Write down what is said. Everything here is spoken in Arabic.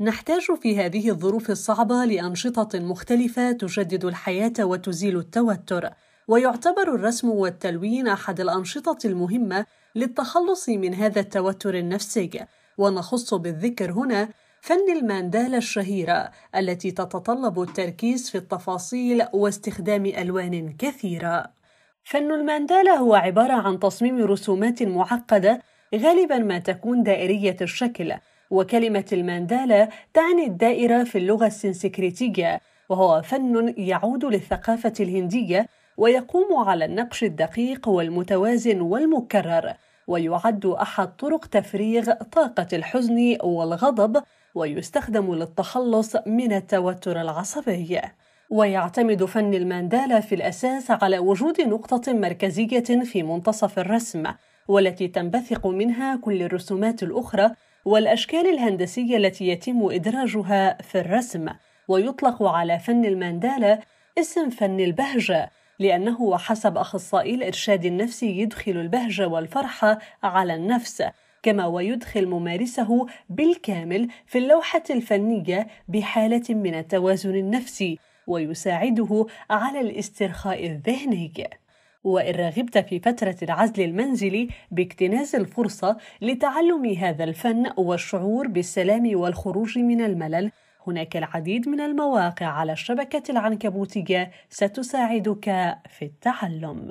نحتاج في هذه الظروف الصعبة لأنشطة مختلفة تجدد الحياة وتزيل التوتر، ويعتبر الرسم والتلوين أحد الأنشطة المهمة للتخلص من هذا التوتر النفسي، ونخص بالذكر هنا فن الماندالا الشهيرة التي تتطلب التركيز في التفاصيل واستخدام ألوان كثيرة. فن الماندالا هو عبارة عن تصميم رسومات معقدة غالبا ما تكون دائرية الشكل وكلمة الماندالا تعني الدائرة في اللغة السنسكريتية وهو فن يعود للثقافة الهندية ويقوم على النقش الدقيق والمتوازن والمكرر ويعد أحد طرق تفريغ طاقة الحزن والغضب ويستخدم للتخلص من التوتر العصبي ويعتمد فن الماندالا في الأساس على وجود نقطة مركزية في منتصف الرسم والتي تنبثق منها كل الرسومات الأخرى والأشكال الهندسية التي يتم إدراجها في الرسم ويطلق على فن الماندالا اسم فن البهجة لأنه وحسب أخصائي الإرشاد النفسي يدخل البهجة والفرحة على النفس كما ويدخل ممارسه بالكامل في اللوحة الفنية بحالة من التوازن النفسي ويساعده على الاسترخاء الذهني وإن رغبت في فترة العزل المنزلي باكتناز الفرصة لتعلم هذا الفن والشعور بالسلام والخروج من الملل هناك العديد من المواقع على الشبكة العنكبوتية ستساعدك في التعلم